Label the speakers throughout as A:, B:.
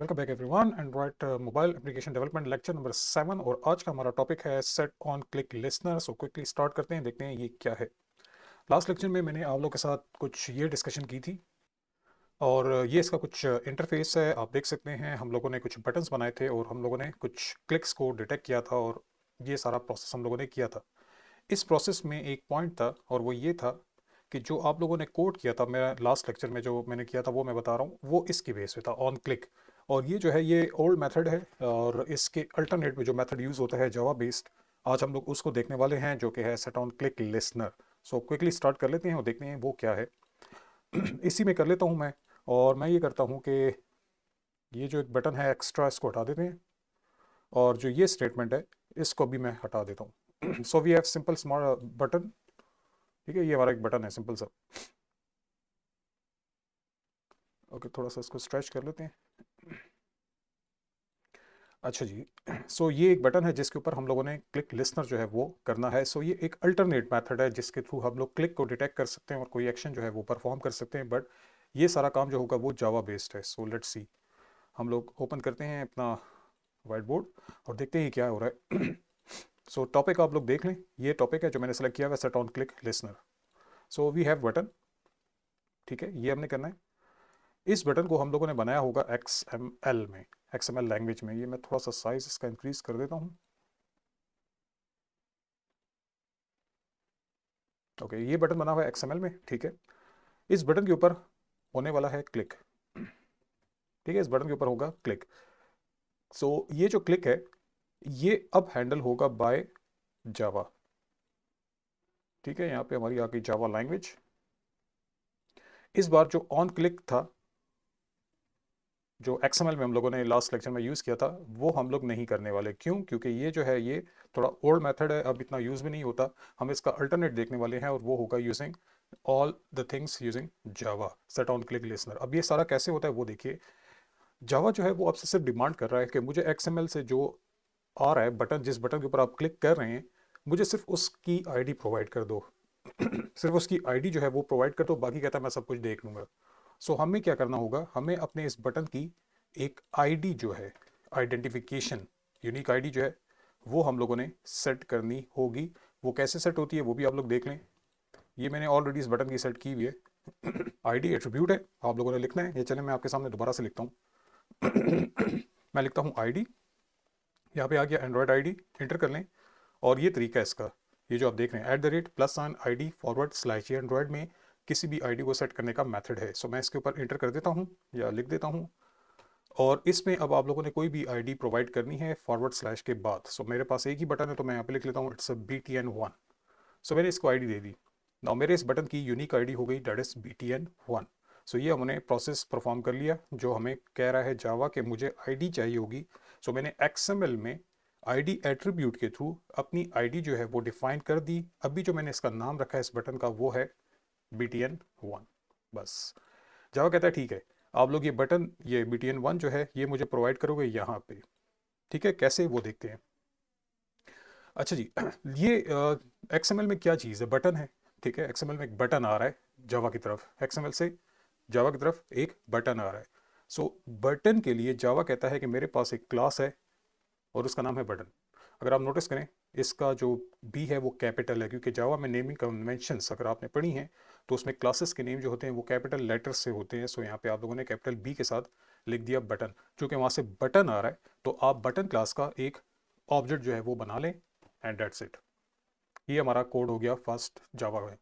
A: Welcome back everyone Android mobile application development lecture number seven और आज का हमारा टॉपिक है set on click listener so quickly start करते हैं देखते हैं ये क्या है लास्ट लेक्चर में मैंने आप लोग के साथ कुछ ये डिस्कशन की थी और uh, ये इसका कुछ इंटरफेस uh, है आप देख सकते हैं हम लोगों ने कुछ बटन्स बनाए थे और हम लोगों ने कुछ क्लिक्स को डिटेक्ट किया था और ये सारा प्रोसेस हम लोगों ने किया था इस प्रोसेस में एक पॉइंट था और वो ये था कि जो आप लोगों ने कोड किया था मेरा लास्ट लेक्चर में जो मैंने किया था वो मैं बता रहा हूँ वो इसकी बेस पे था ऑन क्लिक और ये जो है ये ओल्ड मेथड है और इसके अल्टरनेट में जो मेथड यूज़ होता है जवा बेस्ड आज हम लोग उसको देखने वाले हैं जो कि है set on click listener so quickly start कर लेते हैं और देखते हैं वो क्या है इसी में कर लेता हूँ मैं और मैं ये करता हूँ कि ये जो एक बटन है एक्स्ट्रा इसको हटा देते हैं और जो ये स्टेटमेंट है इसको भी मैं हटा देता हूँ so we have simple small button ठीक है ये हमारा एक बटन है सिंपल सा ओके okay, थोड़ा सा इसको स्ट्रेच कर लेते हैं अच्छा जी सो so ये एक बटन है जिसके ऊपर हम लोगों ने क्लिक लिसनर जो है वो करना है सो so ये एक अल्टरनेट मेथड है जिसके थ्रू हम लोग क्लिक को डिटेक्ट कर सकते हैं और कोई एक्शन जो है वो परफॉर्म कर सकते हैं बट ये सारा काम जो होगा वो जावा बेस्ड है सो लेट्स सी हम लोग ओपन करते हैं अपना वाइट बोर्ड और देखते हैं क्या हो रहा है सो so, टॉपिक आप लोग देख लें ये टॉपिक है जो मैंने सेलेक्ट किया हुआ set on click listener so we have button ठीक है ये हमने करना है इस बटन को हम लोगों ने बनाया होगा एक्स एम एल में एक्स एम एल लैंग्वेज में ये मैं थोड़ा सा साइज इसका इंक्रीज कर देता हूँ ओके okay, ये बटन बना हुआ है एक्स में ठीक है इस बटन के ऊपर होने वाला है क्लिक ठीक है इस बटन के ऊपर होगा क्लिक सो so, ये जो क्लिक है ये अब हैंडल होगा बाय जावा ठीक है यहाँ पे हमारी आ गई जावा लैंग्वेज इस बार जो ऑन क्लिक था जो एक्सएमएल में हम लोगों ने लास्ट लेक्चर में यूज़ किया था वो हम लोग नहीं करने वाले क्यों क्योंकि ये जो है ये थोड़ा ओल्ड मेथड है अब इतना यूज़ भी नहीं होता हम इसका अल्टरनेट देखने वाले हैं और वो होगा using all the things using Java set on click listener अब ये सारा कैसे होता है वो देखिए जावा जो है वो आपसे सिर्फ डिमांड कर रहा है कि मुझे एक्स से जो आ रहा है बटन जिस बटन के ऊपर आप क्लिक कर रहे हैं मुझे सिर्फ उसकी आई प्रोवाइड कर दो सिर्फ उसकी आई जो है वो प्रोवाइड कर दो बाकी कहता है मैं सब कुछ देख लूँगा सो हमें क्या करना होगा हमें अपने इस बटन की एक आईडी जो है आइडेंटिफिकेशन यूनिक आईडी जो है वो हम लोगों ने सेट करनी होगी वो कैसे सेट होती है वो भी आप लोग देख लें ये मैंने ऑलरेडी इस बटन की सेट की हुई है आईडी एट्रीब्यूट है आप लोगों ने लिखना है ये चले मैं आपके सामने दोबारा से लिखता हूँ मैं लिखता हूँ आईडी यहाँ पे आ गया एंड्रॉयड आईडी एंटर कर लें और ये तरीका है इसका ये जो आप देख रहे हैं at the rate plus one I D forward slash Android में किसी भी आईडी को सेट करने का मेथड है सो मैं इसके ऊपर इंटर कर देता हूँ या लिख देता हूँ और इसमें अब आप लोगों ने कोई भी आईडी प्रोवाइड करनी है फॉरवर्ड स्लैश के बाद सो मेरे पास एक ही बटन है तो मैं यहाँ पे लिख लेता हूँ it's B T N one so मैंने इसको आईडी दे दी ना मेरे इस बटन की यूनिक आईडी हो गई that is B T N one so ये हमने प्रोसेस परफॉर्म कर लिया जो हमें कह रहा है जावा कि मुझे डी चाहिए होगी सो मैंने एक्सएमएल में आईडी एट्रीब्यूट के थ्रू अपनी आईडी जो है वो डिफाइन कर दी अभी जो मैंने इसका नाम रखा है इस बटन का वो है बी टी एन वन बस जावा कहता है ठीक है आप लोग ये बटन ये बी टी एन वन जो है ये मुझे प्रोवाइड करोगे यहाँ पे ठीक है कैसे वो देखते हैं अच्छा जी ये एक्स एम एल में क्या चीज़ है बटन है ठीक है एक्स एम एल में एक बटन आ रहा है जावा की तरफ एक्स एम एल से जावा की तरफ एक बटन आ रहा है सो so, बटन के लिए जावा कहता है कि मेरे पास एक क्लास है और उसका नाम है बटन अगर आप नोटिस करें इसका जो बी है वो कैपिटल है क्योंकि जावा में नेमिंग कन्वेंशंस अगर आपने पढ़ी हैं तो उसमें क्लासेस के नेम जो होते हैं वो कैपिटल लेटर से होते हैं सो यहाँ पे आप लोगों ने कैपिटल बी के साथ लिख दिया बटन चूँकि वहाँ से बटन आ रहा है तो आप बटन क्लास का एक ऑब्जेक्ट जो है वो बना लें एंड डेट्स इट ये हमारा कोड हो गया फर्स्ट जावा में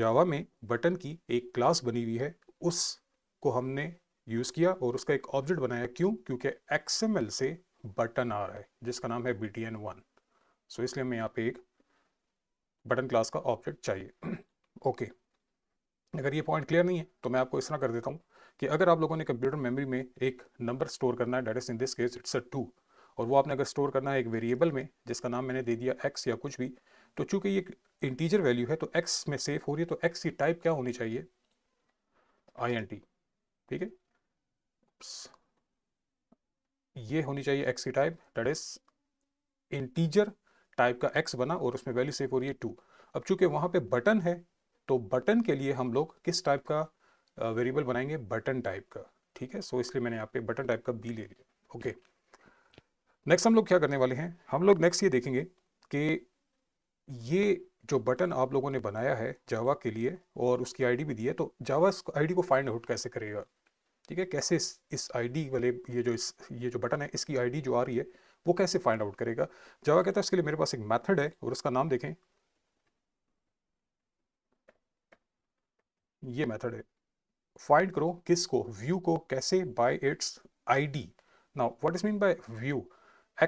A: जावा में बटन की एक क्लास बनी हुई है उसको हमने यूज़ किया और उसका एक ऑब्जेक्ट बनाया क्यों क्योंकि एक्सएमएल से बटन आ रहा है जिसका नाम है B T N one so इसलिए हमें यहाँ पे एक बटन क्लास का ऑब्जेक्ट चाहिए ओके अगर ये पॉइंट क्लियर नहीं है तो मैं आपको इस तरह कर देता हूँ कि अगर आप लोगों ने कंप्यूटर मेमोरी में एक नंबर स्टोर करना है that is in this case it's a two और वो आपने अगर स्टोर करना है एक वेरिएबल में जिसका नाम मैंने दे दिया एक्स या कुछ भी तो चूंकि ये इंटीजर वैल्यू है तो एक्स में सेफ हो रही है तो एक्स की टाइप क्या होनी चाहिए आई ठीक है ये होनी चाहिए एक्स की type that is integer type का एक्स बना और उसमें वैल्यू सेव हो रही है टू अब चूंकि वहां पे बटन है तो बटन के लिए हम लोग किस टाइप का वेरिएबल बनाएंगे बटन टाइप का ठीक है सो इसलिए मैंने यहाँ पे बटन टाइप का बी ले लिया ओके नेक्स्ट हम लोग क्या करने वाले हैं हम लोग नेक्स्ट ये देखेंगे कि ये जो बटन आप लोगों ने बनाया है जावा के लिए और उसकी आईडी भी दी है तो जावा आईडी को फाइंड आउट कैसे करेगा કે કેસે ઇસ આઈડી વાલે યે જો ઇસ યે જો બટન હે اسકી આઈડી જો આ રહી હે વો કેસે ફાઇન્ડ આઉટ કરેગા જો આ કહેતા હુ اسકે લિયે મેરે પાસ એક મેથડ હે ઓર uska નામ દેખે યે મેથડ હે ફાઇન્ડ કરો کسકો view કો કેસે by its ID now what is mean by view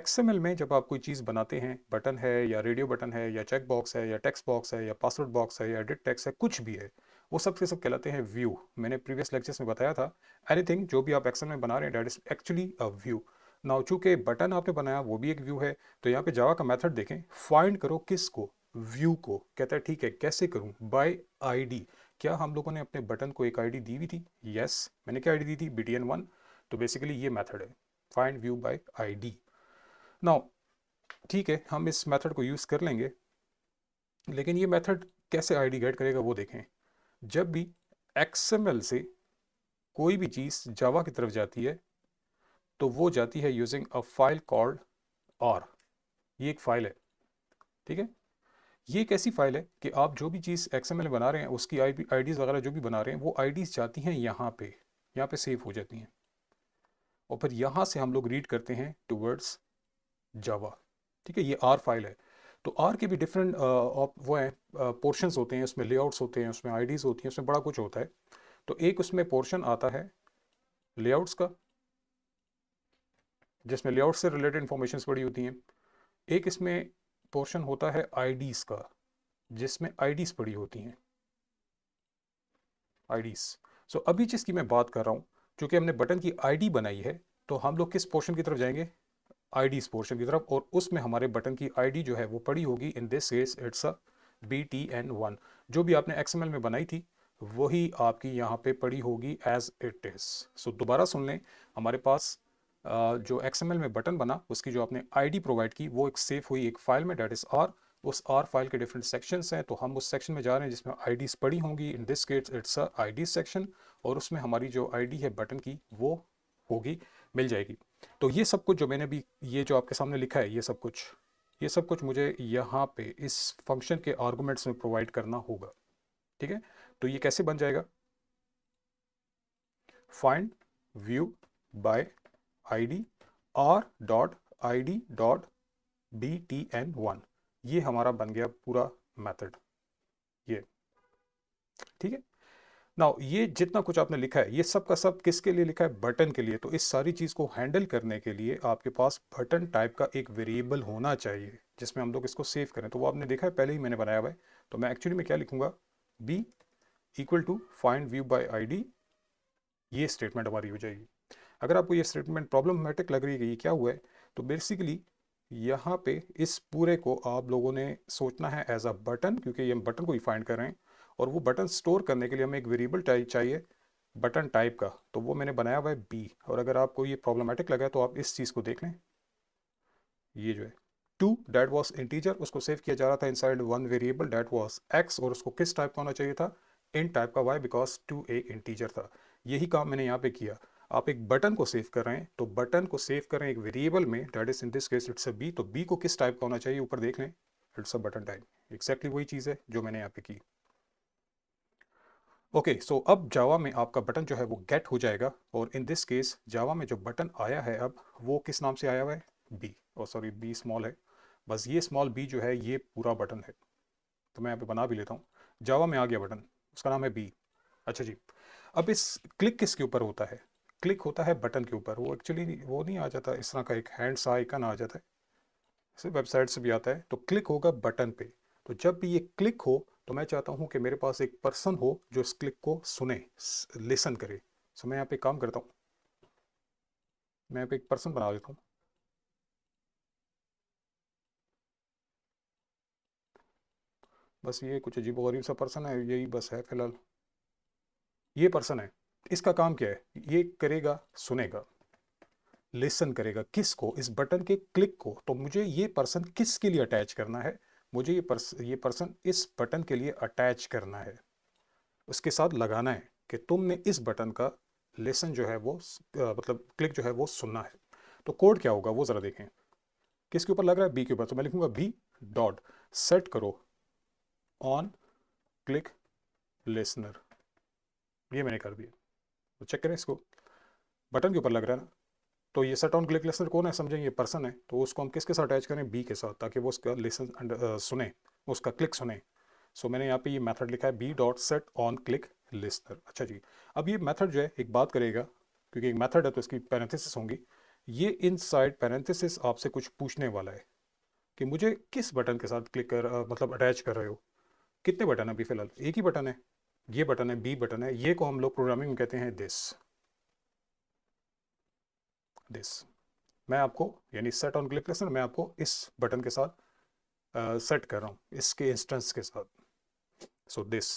A: xml મે જબ આપ કોઈ ચીઝ બનાતે હે બટન હે يا રેડિયો બટન હે يا ચેક બોક્સ હે يا ટેક્સ્ટ બોક્સ હે يا પાસવર્ડ બોક્સ હે يا એડિટ ટેક્સ્ટ હે કુછ ભી હે वो सब के सब कहलाते हैं व्यू मैंने प्रीवियस लेक्चर्स में बताया था एनीथिंग जो भी आप एक्सेल में बना रहे हैं that is actually a view now चूंकि बटन आपने बनाया वो भी एक व्यू है तो यहाँ पे जावा का मेथड देखें फाइंड करो किस को व्यू को कहता है ठीक है कैसे करूँ बाय आईडी क्या हम लोगों ने अपने बटन को एक आईडी दी हुई थी यस yes. मैंने क्या आईडी दी थी बी टी एन वन तो बेसिकली ये मेथड है find view by ID now ठीक है हम इस मेथड को यूज़ कर लेंगे लेकिन ये मेथड कैसे आईडी गेट करेगा वो देखें जब भी एक्सएमएल से कोई भी चीज़ जावा की तरफ जाती है तो वो जाती है using a file called R ये एक फ़ाइल है ठीक है ये एक ऐसी फ़ाइल है कि आप जो भी चीज़ एक्सएमएल बना रहे हैं उसकी आई आईडीज़ वगैरह जो भी बना रहे हैं वो आईडीज़ जाती हैं यहाँ पे यहाँ पे सेव हो जाती हैं और फिर यहाँ से हम लोग रीड करते हैं टूवर्ड्स जावा ठीक है ये आर फाइल है तो आर के भी डिफरेंट वो हैं पोर्शन होते हैं उसमें लेआउट्स होते हैं उसमें आई होती हैं उसमें बड़ा कुछ होता है तो एक उसमें पोर्शन आता है लेआउट्स का जिसमें लेआउट से रिलेटेड इन्फॉर्मेशन बड़ी होती हैं एक इसमें पोर्शन होता है आई का जिसमें डीज बड़ी होती हैं डीज सो अभी जिसकी मैं बात कर रहा हूँ चूँकि हमने बटन की आई बनाई है तो हम लोग किस पोर्शन की तरफ जाएंगे आई इस पोर्शन की तरफ और उसमें हमारे बटन की आई जो है वो पड़ी होगी in this case it's a B T N one जो भी आपने एक्स में बनाई थी वही आपकी यहाँ पे पड़ी होगी एज इट इज़ सो दोबारा सुन लें हमारे पास जो एक्स में बटन बना उसकी जो आपने आईडी प्रोवाइड की वो एक सेफ हुई एक फाइल में डेट इज़ आर उस आर फाइल के डिफरेंट सेक्शंस हैं तो हम उस सेक्शन में जा रहे हैं जिसमें आईडीज पड़ी होंगी in this case it's a D section और उसमें हमारी जो आईडी है बटन की वो होगी मिल जाएगी तो ये सब कुछ जो मैंने भी ये जो आपके सामने लिखा है ये सब कुछ ये सब कुछ मुझे यहाँ पे इस फंक्शन के आर्गूमेंट्स में प्रोवाइड करना होगा ठीक है तो ये कैसे बन जाएगा find view by D R dot D dot B T N one ये हमारा बन गया पूरा मेथड ये ठीक है ना ये जितना कुछ आपने लिखा है ये सब का सब किसके लिए लिखा है बटन के लिए तो इस सारी चीज़ को हैंडल करने के लिए आपके पास बटन टाइप का एक वेरिएबल होना चाहिए जिसमें हम लोग इसको सेव करें तो वो आपने देखा है पहले ही मैंने बनाया हुआ है तो मैं एक्चुअली में क्या लिखूंगा B equal to find view I D ये स्टेटमेंट हमारी हो जाएगी अगर आपको ये स्टेटमेंट प्रॉब्लमेटिक लग रही है ये क्या हुआ है तो बेसिकली यहाँ पे इस पूरे को आप लोगों ने सोचना है एज अ बटन क्योंकि ये हम बटन को ही फाइंड कर रहे हैं और वो बटन स्टोर करने के लिए हमें एक वेरिएबल टाइप चाहिए बटन टाइप का तो वो मैंने बनाया हुआ है बी और अगर आपको ये प्रॉब्लमेटिक लगा तो आप इस चीज़ को देख लें ये जो है टू डैट वॉज इंटीजर उसको सेव किया जा रहा था inside one variable that was X और उसको किस टाइप का होना चाहिए था इन टाइप का वाई बिकॉज टू एक इंटीजर था यही काम मैंने यहाँ पे किया आप एक बटन को सेव कर रहे हैं तो बटन को सेव करें एक वेरिएबल में that is in this case it's a B तो बी को किस टाइप का होना चाहिए ऊपर देख लें it's a button type exactly वही चीज़ है जो मैंने यहाँ पे की ओके okay, सो so अब जावा में आपका बटन जो है वो गेट हो जाएगा और इन दिस केस जावा में जो बटन आया है अब वो किस नाम से आया हुआ है बी और सॉरी बी स्मॉल है बस ये स्मॉल बी जो है ये पूरा बटन है तो मैं यहाँ पे बना भी लेता हूँ जावा में आ गया बटन उसका नाम है बी अच्छा जी अब इस क्लिक किसके ऊपर होता है क्लिक होता है बटन के ऊपर वो एक्चुअली वो नहीं आ जाता इस तरह का एक हैंड सा आइकन आ जाता है वेबसाइट से भी आता है तो क्लिक होगा बटन पे तो जब भी ये क्लिक हो तो मैं चाहता हूं कि मेरे पास एक पर्सन हो जो इस क्लिक को सुने लिसन करे सो मैं यहाँ पे काम करता हूँ मैं यहाँ पे एक पर्सन बना देता हूँ बस ये कुछ अजीब गरीब सा पर्सन है यही बस है फिलहाल ये पर्सन है इसका काम क्या है ये करेगा सुनेगा लिसन करेगा किस को इस बटन के क्लिक को तो मुझे ये पर्सन किसके लिए अटैच करना है मुझे ये पर्स ये पर्सन इस बटन के लिए अटैच करना है उसके साथ लगाना है कि तुमने इस बटन का लेसन जो है वो मतलब क्लिक जो है वो सुनना है तो कोड क्या होगा वो ज़रा देखें किसके ऊपर लग रहा है बी के ऊपर तो मैं लिखूंगा बी डॉट सेट करो ऑन क्लिक लेसनर ये मैंने कर दिया तो चेक करें इसको बटन के ऊपर लग रहा है ना तो ये सेट ऑन क्लिक लिसनर कौन है समझें ये पर्सन है तो उसको हम किसके साथ अटैच करें बी के साथ ताकि वो उसका लिसन सुने उसका क्लिक सुने सो so, मैंने यहाँ पे ये मेथड लिखा है B dot set on click listener अच्छा जी अब ये मेथड जो है एक बात करेगा क्योंकि एक मेथड है तो इसकी पैरेंथिस होंगी ये इन साइड पैरेंथिस आपसे कुछ पूछने वाला है कि मुझे किस बटन के साथ क्लिक कर मतलब अटैच कर रहे हो कितने बटन अभी फ़िलहाल एक ही बटन है ये बटन है बी बटन है ये को हम लोग प्रोग्रामिंग में कहते हैं दिस दिस मैं आपको यानी सेट ऑन क्लिक लेसन मैं आपको इस बटन के साथ सेट uh, कर रहा हूँ इसके इंस्टेंस के साथ सो दिस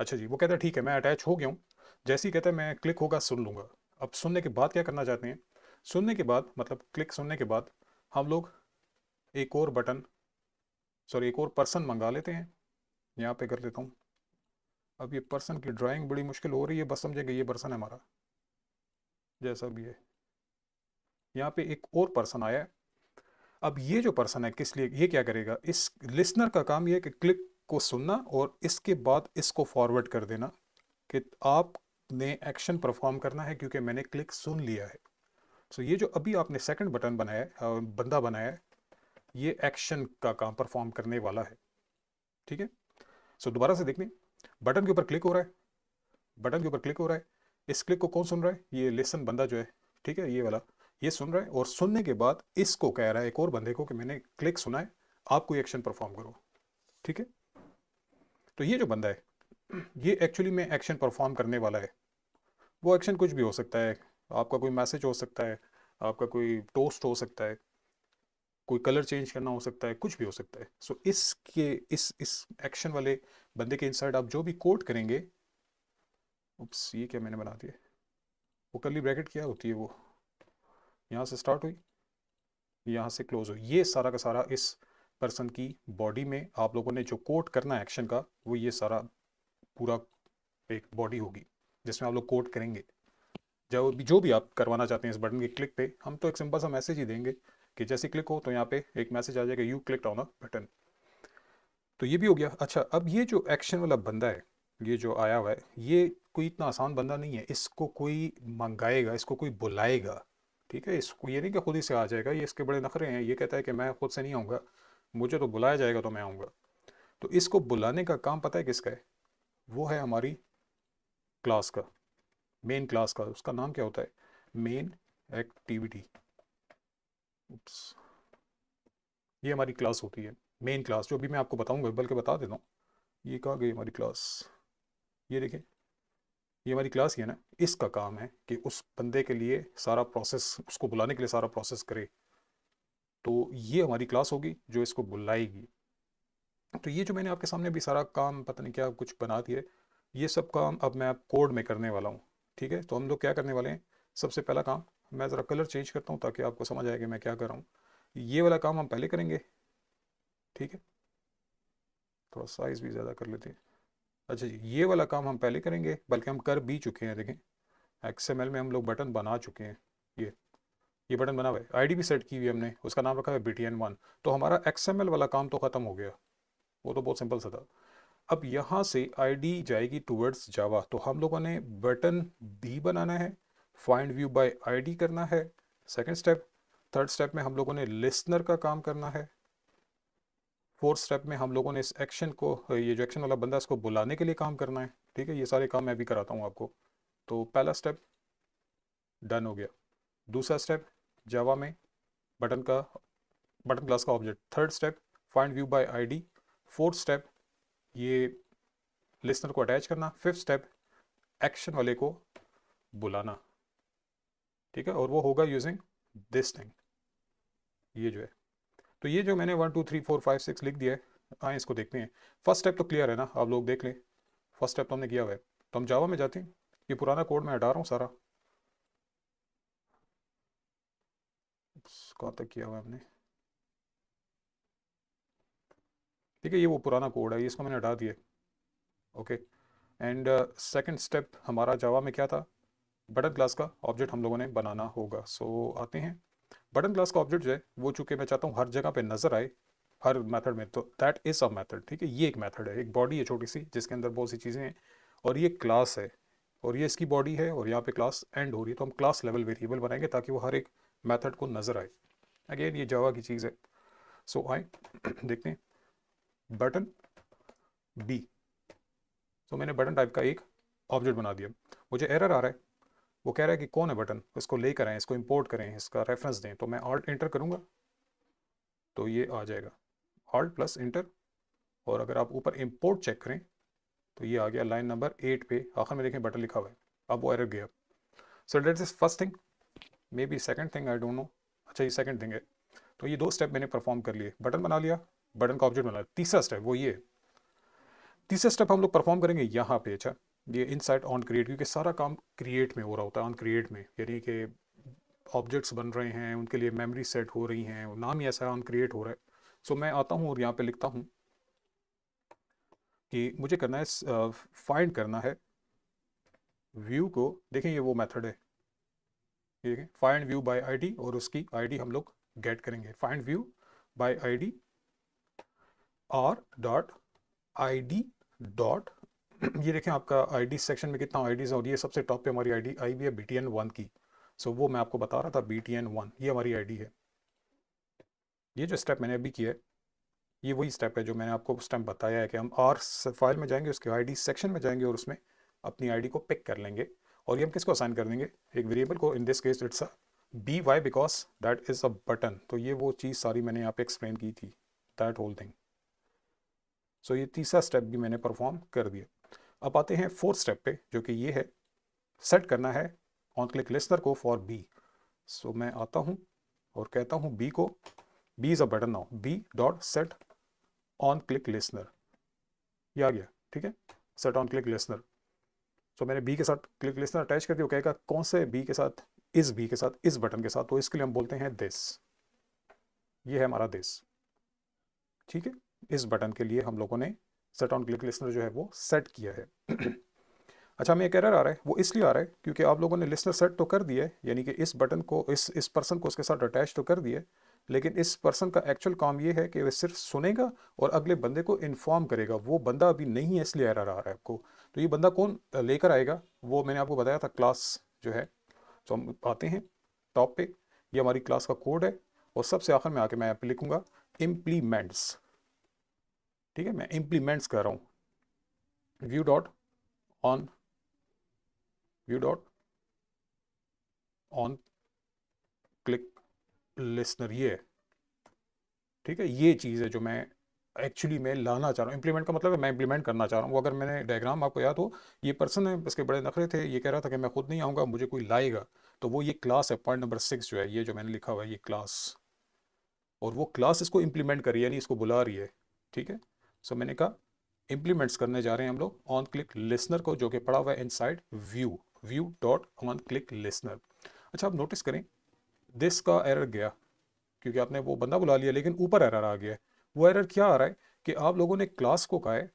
A: अच्छा जी वो कहता है ठीक है मैं अटैच हो गया हूँ जैसे ही कहता है मैं क्लिक होगा सुन लूँगा अब सुनने के बाद क्या करना चाहते हैं सुनने के बाद मतलब क्लिक सुनने के बाद हम लोग एक और बटन सॉरी एक और पर्सन मंगा लेते हैं यहाँ पे कर लेता हूँ अब ये पर्सन की ड्राइंग बड़ी मुश्किल हो रही है बस समझेंगे ये पर्सन है हमारा जैसा भी है यहाँ पे एक और पर्सन आया है अब ये जो पर्सन है किस लिए ये क्या करेगा इस लिसनर का काम ये है कि क्लिक को सुनना और इसके बाद इसको फॉरवर्ड कर देना कि आपने एक्शन परफॉर्म करना है क्योंकि मैंने क्लिक सुन लिया है सो ये जो अभी आपने सेकंड बटन बनाया है बंदा बनाया है ये एक्शन का काम परफॉर्म करने वाला है ठीक है सो दोबारा से देखने बटन के ऊपर क्लिक हो रहा है बटन के ऊपर क्लिक हो रहा है इस क्लिक को कौन सुन रहा है ये लेसन बंदा जो है ठीक है ये वाला ये सुन रहा है और सुनने के बाद इसको कह रहा है एक और बंदे को कि मैंने क्लिक सुना है आप कोई एक्शन परफॉर्म करो ठीक है तो ये जो बंदा है ये एक्चुअली में एक्शन परफॉर्म करने वाला है वो एक्शन कुछ भी हो सकता है आपका कोई मैसेज हो सकता है आपका कोई टोस्ट हो सकता है कोई कलर चेंज करना हो सकता है कुछ भी हो सकता है सो so, इसके इस इस एक्शन वाले बंदे के इनसाइड आप जो भी कोट करेंगे उप्स ये क्या मैंने बना दिया वो कली ब्रैकेट क्या होती है वो यहाँ से स्टार्ट हुई यहाँ से क्लोज हुई ये सारा का सारा इस पर्सन की बॉडी में आप लोगों ने जो कोट करना है एक्शन का वो ये सारा पूरा एक बॉडी होगी जिसमें आप लोग कोट करेंगे जो भी जो भी आप करवाना चाहते हैं इस बटन के क्लिक पे हम तो एक सिंपल सा मैसेज ही देंगे कि जैसे क्लिक हो तो यहाँ पे एक मैसेज आ जाएगा you click on a button तो ये भी हो गया अच्छा अब ये जो एक्शन वाला बंदा है ये जो आया हुआ है ये कोई इतना आसान बंदा नहीं है इसको कोई मंगाएगा इसको कोई बुलाएगा ठीक है इसको ये नहीं कि खुद ही से आ जाएगा ये इसके बड़े नखरे हैं ये कहता है कि मैं खुद से नहीं आऊँगा मुझे तो बुलाया जाएगा तो मैं आऊँगा तो इसको बुलाने का काम पता है किसका है वो है हमारी क्लास का मेन क्लास का उसका नाम क्या होता है मेन एक्टिविटी ये हमारी क्लास होती है मेन क्लास जो अभी मैं आपको बताऊंगा बल्कि बता देता हूँ ये कहा गई हमारी क्लास ये देखें ये हमारी क्लास ही है ना इसका काम है कि उस बंदे के लिए सारा प्रोसेस उसको बुलाने के लिए सारा प्रोसेस करे तो ये हमारी क्लास होगी जो इसको बुलाएगी तो ये जो मैंने आपके सामने अभी सारा काम पता नहीं क्या कुछ बना दिया ये सब काम अब मैं आप कोड में करने वाला हूँ ठीक है तो हम लोग क्या करने वाले हैं सबसे पहला काम मैं ज़रा कलर चेंज करता हूँ ताकि आपको समझ आए कि मैं क्या कर रहा हूँ ये वाला काम हम पहले करेंगे ठीक है थोड़ा साइज़ भी ज़्यादा कर लेते हैं अच्छा जी ये वाला काम हम पहले करेंगे बल्कि हम कर भी चुके हैं देखें एक्स में हम लोग बटन बना चुके हैं ये ये बटन बना हुआ है आईडी भी सेट की हुई हमने उसका नाम रखा है बी टी वन तो हमारा एक्स वाला काम तो ख़त्म हो गया वो तो बहुत सिंपल सा था अब यहाँ से आईडी जाएगी टूवर्ड्स जावा तो हम लोगों ने बटन भी बनाना है फाइंड व्यू आई डी करना है सेकेंड स्टेप थर्ड स्टेप में हम लोगों ने लिसनर का काम करना है फोर्थ स्टेप में हम लोगों ने इस एक्शन को ये जो एक्शन वाला बंदा इसको बुलाने के लिए काम करना है ठीक है ये सारे काम मैं भी कराता हूँ आपको तो पहला स्टेप डन हो गया दूसरा स्टेप जावा में बटन का बटन क्लास का object third step find view by ID fourth step ये लिसनर को अटैच करना फिफ्थ स्टेप एक्शन वाले को बुलाना ठीक है और वो होगा यूजिंग दिस थिंग ये जो है तो ये जो मैंने one two three four five six लिख दिया है आए इसको देखते हैं फर्स्ट स्टेप तो क्लियर है ना आप लोग देख लें फर्स्ट स्टेप तो हमने किया हुआ है तो हम जावा में जाते हैं ये पुराना कोड मैं हटा रहा हूँ सारा कहाँ तक तो किया हुआ हमने ठीक है ये वो पुराना कोड है इसको मैंने हटा दिया ओके एंड सेकेंड स्टेप हमारा जावा में क्या था बटन क्लास का ऑब्जेक्ट हम लोगों ने बनाना होगा सो so, आते हैं बटन क्लास का ऑब्जेक्ट जो है वो चूंकि मैं चाहता हूँ हर जगह पे नजर आए हर मेथड में तो दैट इज अ मेथड ठीक है ये एक मेथड है एक बॉडी है छोटी सी जिसके अंदर बहुत सी चीज़ें हैं और ये क्लास है और ये इसकी बॉडी है और यहाँ पे क्लास एंड हो रही है तो हम क्लास लेवल वेरिएबल बनाएंगे ताकि वो हर एक मेथड को नजर आए अगेन ये जावा की चीज़ है सो so, आए देखते हैं बटन बी सो मैंने बटन टाइप का एक ऑब्जेक्ट बना दिया मुझे एरर आ रहा है वो कह रहा है कि कौन है बटन इसको कर आएँ इसको इम्पोर्ट करें इसका रेफरेंस दें तो मैं ऑल्ट इंटर करूँगा तो ये आ जाएगा ऑल्ट प्लस इंटर और अगर आप ऊपर इम्पोर्ट चेक करें तो ये आ गया लाइन नंबर एट पे आखिर में देखें बटन लिखा हुआ है अब वो एरर गया so that is first thing may be second thing I don't know अच्छा ये सेकेंड थिंग है तो ये दो स्टेप मैंने परफॉर्म कर लिए बटन बना लिया बटन का ऑब्जेक्ट बना लिया तीसरा स्टेप वो ये तीसरा स्टेप हम लोग परफॉर्म करेंगे यहाँ पे अच्छा ये इनसाइट ऑन क्रिएट क्योंकि सारा काम क्रिएट में हो रहा होता है ऑन क्रिएट में यानी कि ऑब्जेक्ट्स बन रहे हैं उनके लिए मेमोरी सेट हो रही हैं नाम ही ऐसा ऑन क्रिएट हो रहा है सो so, मैं आता हूँ और यहाँ पे लिखता हूँ कि मुझे करना है फाइंड uh, करना है व्यू को देखें ये वो मेथड है ठीक है फाइंड व्यू बाय आईडी और उसकी आईडी हम लोग गेट करेंगे find view by ID R dot D dot ये देखें आपका आईडी सेक्शन में कितना आईडीज और ये सबसे टॉप पे हमारी आईडी आई भी है बी टी एन वन की सो वो मैं आपको बता रहा था बी टी एन वन ये हमारी आईडी है ये जो स्टेप मैंने अभी किया है ये वही स्टेप है जो मैंने आपको उस टाइम बताया है कि हम आर फाइल में जाएंगे उसके आई सेक्शन में जाएंगे और उसमें अपनी आई को पिक कर लेंगे और ये हम किसको असाइन कर देंगे एक वेरिएबल को in this case it's a B why because that is a button तो ये वो चीज़ सारी मैंने यहाँ पे एक्सप्लेन की थी दैट होल थिंग सो ये तीसरा स्टेप भी मैंने परफॉर्म कर दिया अब आते हैं फोर्थ स्टेप पे जो कि ये है सेट करना है ऑन क्लिक लिस्नर को फॉर बी सो मैं आता हूँ और कहता हूँ बी को B is a button now B dot set on click listener ये आ गया ठीक है set on click listener so मैंने बी के साथ क्लिक लिस्नर अटैच कर दिया कहेगा कौन से बी के साथ इस बी के साथ इस बटन के साथ तो इसके लिए हम बोलते हैं दिस ये है हमारा दिस ठीक है इस बटन के लिए हम लोगों ने सेट ऑन क्लिक लिस्नर जो है वो सेट किया है अच्छा हमें एक एरर आ रहा है वो इसलिए आ रहा है क्योंकि आप लोगों ने लिस्नर तो सेट तो कर दिया है यानी कि इस बटन को इस इस पर्सन को उसके साथ अटैच तो कर दिया लेकिन इस पर्सन का एक्चुअल काम ये है कि वह सिर्फ सुनेगा और अगले बंदे को इन्फॉर्म करेगा वो बंदा अभी नहीं है इसलिए एरर आ रहा है आपको तो ये बंदा कौन लेकर आएगा वो मैंने आपको बताया था क्लास जो है तो हम आते हैं टॉप पे ये हमारी क्लास का कोड है और सबसे आखिर में आके मैं यहाँ पे लिखूंगा इम्प्लीमेंट्स ठीक है मैं इंप्लीमेंट्स कर रहा हूं view dot on view dot on click listener ये ठीक है ये चीज़ है जो मैं एक्चुअली मैं लाना चाह रहा हूँ इंप्लीमेंट का मतलब है मैं इंप्लीमेंट करना चाह रहा हूँ वो अगर मैंने डायग्राम आपको याद हो ये पर्सन है इसके बड़े नखरे थे ये कह रहा था कि मैं खुद नहीं आऊँगा मुझे कोई लाएगा तो वो ये क्लास है पॉइंट नंबर सिक्स जो है ये जो मैंने लिखा हुआ है ये क्लास और वो क्लास इसको इम्प्लीमेंट करी यानी इसको बुला रही है ठीक है सो so, मैंने कहा इम्प्लीमेंट्स करने जा रहे हैं हम लोग ऑन क्लिक लिसनर को जो कि पड़ा हुआ है inside view view dot on click listener अच्छा आप नोटिस करें दिस का एरर गया क्योंकि आपने वो बंदा बुला लिया लेकिन ऊपर एरर आ गया वो एरर क्या आ रहा है कि आप लोगों ने क्लास को कहा है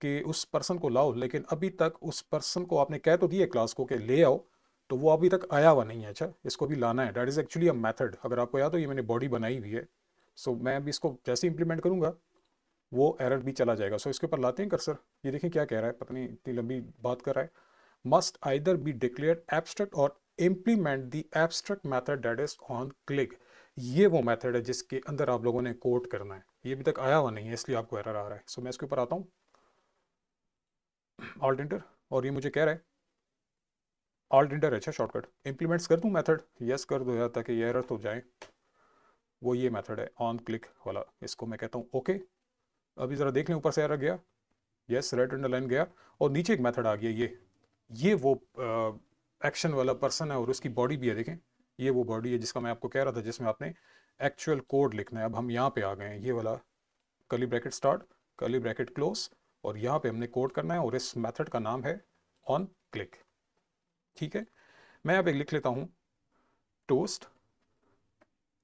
A: कि उस पर्सन को लाओ लेकिन अभी तक उस पर्सन को आपने कह तो दिया क्लास को कि ले आओ तो वो अभी तक आया हुआ नहीं है अच्छा इसको भी लाना है that is actually a method अगर आपको याद हो ये मैंने बॉडी बनाई हुई है सो so, मैं अभी इसको जैसे इंप्लीमेंट करूँगा वो एरर भी चला जाएगा सो so, इसके ऊपर लाते हैं कर्सर ये देखें क्या कह रहा है पता नहीं इतनी लंबी बात कर रहा है must either be declare abstract or implement the abstract method that is on click ये वो मैथड है जिसके अंदर आप लोगों ने कोट करना है ये अभी तक आया हुआ नहीं है इसलिए आपको एरर आ रहा है सो so, मैं इसके ऊपर आता हूँ ऑल्ट इंटर और ये मुझे कह रहा है ऑल्ट इंटर अच्छा शॉर्टकट इंप्लीमेंट्स कर दूँ मेथड यस कर दो यार ताकि ये एरर तो जाए वो ये मेथड है ऑन क्लिक वाला इसको मैं कहता हूँ ओके okay. अभी ज़रा देख लें ऊपर से एरर गया यस रेड अंडरलाइन गया और नीचे एक मेथड आ गया ये ये वो एक्शन वाला पर्सन है और उसकी बॉडी भी है देखें ये वो बॉडी है जिसका मैं आपको कह रहा था जिसमें आपने एक्चुअल कोड लिखना है अब हम यहाँ पे आ गए हैं ये वाला curly bracket start curly bracket close और यहाँ पे हमने कोड करना है और इस मेथड का नाम है ऑन क्लिक ठीक है मैं अब एक लिख लेता हूँ टोस्ट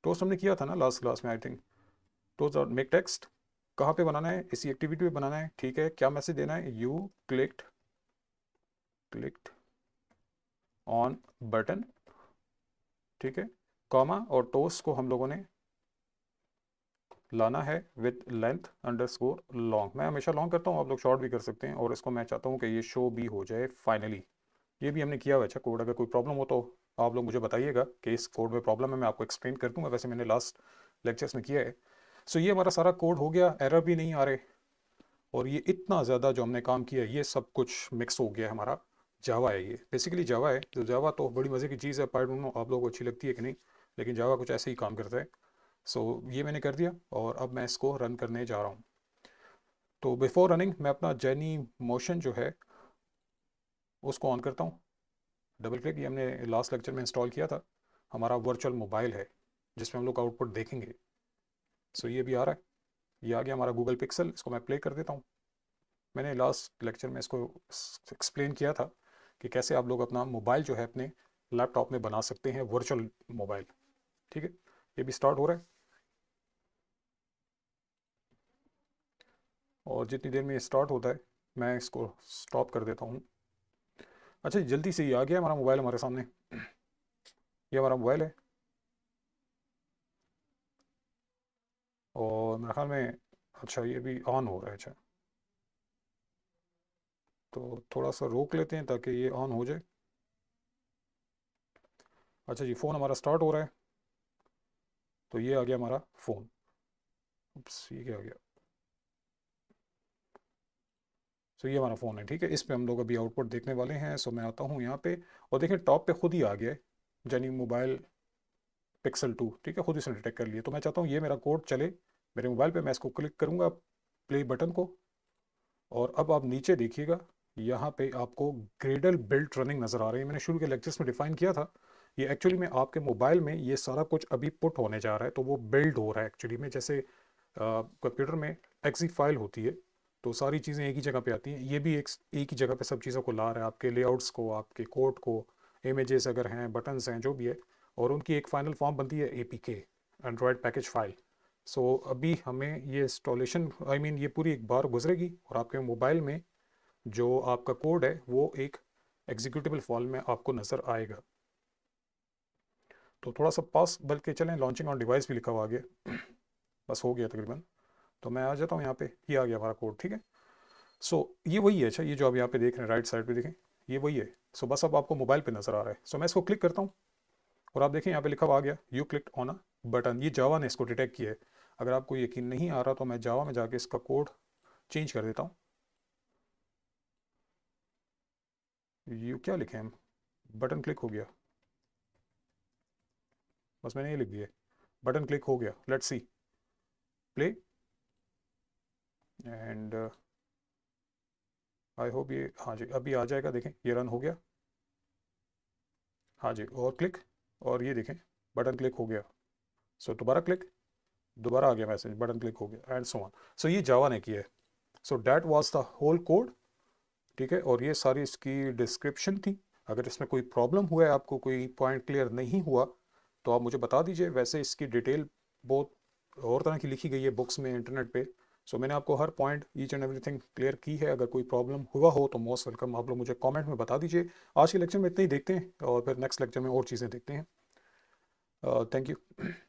A: टोस्ट हमने किया था ना लास्ट क्लास में I think toast make text कहाँ पे बनाना है इसी एक्टिविटी पे बनाना है ठीक है क्या मैसेज देना है you clicked clicked on button ठीक है कॉमा और टोस को हम लोगों ने लाना है with length underscore long मैं हमेशा लॉन्ग करता हूँ आप लोग शॉर्ट भी कर सकते हैं और इसको मैं चाहता हूँ कि ये शो भी हो जाए फाइनली ये भी हमने किया हुआ अच्छा कोड अगर कोई प्रॉब्लम हो तो आप लोग मुझे बताइएगा कि इस कोड में प्रॉब्लम है मैं आपको एक्सप्लेन कर दूंगा वैसे मैंने लास्ट लेक्चर्स में किया है सो ये हमारा सारा कोड हो गया एरर भी नहीं आ रहे और ये इतना ज़्यादा जो हमने काम किया ये सब कुछ मिक्स हो गया हमारा जावा है ये बेसिकली जावा है तो जावा तो बड़ी मज़े की चीज़ है पार्ट नो आप लोगों को अच्छी लगती है कि नहीं लेकिन जावा कुछ ऐसे ही काम करता है सो so, ये मैंने कर दिया और अब मैं इसको रन करने जा रहा हूँ तो बिफोर रनिंग मैं अपना जैनी मोशन जो है उसको ऑन करता हूँ डबल क्लिक ये हमने लास्ट लेक्चर में इंस्टॉल किया था हमारा वर्चुअल मोबाइल है जिसमें हम लोग आउटपुट देखेंगे सो ये भी आ रहा है ये आ गया हमारा गूगल पिक्सल इसको मैं प्ले कर देता हूँ मैंने लास्ट लेक्चर में इसको एक्सप्लेन किया था कि कैसे आप लोग अपना मोबाइल जो है अपने लैपटॉप में बना सकते हैं वर्चुअल मोबाइल ठीक है ये भी स्टार्ट हो रहा है और जितनी देर में ये स्टार्ट होता है मैं इसको स्टॉप कर देता हूँ अच्छा जल्दी से ये आ गया हमारा मोबाइल हमारे सामने ये हमारा मोबाइल है और मेरे ख्याल में अच्छा ये भी ऑन हो रहा है अच्छा तो थोड़ा सा रोक लेते हैं ताकि ये ऑन हो जाए अच्छा जी फ़ोन हमारा स्टार्ट हो रहा है तो ये आ गया हमारा फ़ोन ये क्या आ गया सो ये हमारा फ़ोन है ठीक है इस पे हम लोग अभी आउटपुट देखने वाले हैं सो मैं आता हूँ यहाँ पे और देखें टॉप पे खुद ही आ गया है यानी मोबाइल पिक्सल टू ठीक है खुद इसने डिटेक्ट कर लिया तो मैं चाहता हूँ ये मेरा कोड चले मेरे मोबाइल पर मैं इसको क्लिक करूँगा प्ले बटन को और अब आप नीचे देखिएगा यहाँ पे आपको ग्रेडल बिल्ट रनिंग नज़र आ रही है मैंने शुरू के लेक्चर्स में डिफाइन किया था ये एक्चुअली में आपके मोबाइल में ये सारा कुछ अभी पुट होने जा रहा है तो वो बिल्ड हो रहा है एक्चुअली में जैसे कंप्यूटर में एक्सी फाइल होती है तो सारी चीज़ें एक ही जगह पे आती हैं ये भी एक एक ही जगह पे सब चीज़ों को ला रहा है आपके लेआउट्स को आपके कोड को इमेजेस अगर हैं बटन्स हैं जो भी है और उनकी एक फाइनल फॉर्म बनती है A P K Android package file so अभी हमें ये इंस्टॉलेशन आई मीन ये पूरी एक बार गुजरेगी और आपके मोबाइल में जो आपका कोड है वो एक एग्जीक्यूटिबल फॉल में आपको नज़र आएगा तो थोड़ा सा पास बल्कि चलें लॉन्चिंग ऑन डिवाइस भी लिखा हुआ आगे बस हो गया तकरीबन तो मैं आ जाता हूँ यहाँ पे ये आ गया हमारा कोड ठीक है सो so, ये वही है अच्छा ये जो आप यहाँ पे देख रहे हैं राइट साइड पे देखें ये वही है सो so, बस अब आपको मोबाइल पे नज़र आ रहा है सो so, मैं इसको क्लिक करता हूँ और आप देखें यहाँ पे लिखा हुआ आ गया you click on a button ये जावा ने इसको डिटेक्ट किया है अगर आपको यकीन नहीं आ रहा तो मैं जावा में जाके इसका कोड चेंज कर देता हूँ यू क्या लिखे हम बटन क्लिक हो गया बस मैंने ये लिख दिया बटन क्लिक हो गया let see play and I hope ये हाँ जी अभी आ जाएगा देखें ये रन हो गया हाँ जी और क्लिक और ये देखें बटन क्लिक हो गया सो so, दोबारा क्लिक दोबारा आ गया मैसेज बटन क्लिक हो गया एंड सो वन सो ये जावा ने किया है so that was the whole code ठीक है और ये सारी इसकी डिस्क्रिप्शन थी अगर इसमें कोई प्रॉब्लम हुआ है आपको कोई पॉइंट क्लियर नहीं हुआ तो आप मुझे बता दीजिए वैसे इसकी डिटेल बहुत और तरह की लिखी गई है बुक्स में इंटरनेट पर सो so, मैंने आपको हर point each and everything clear की है अगर कोई प्रॉब्लम हुआ हो तो मोस्ट वेलकम आप लोग मुझे कमेंट में बता दीजिए आज के लेक्चर में इतना ही देखते हैं और फिर नेक्स्ट लेक्चर में और चीज़ें देखते हैं थैंक uh, यू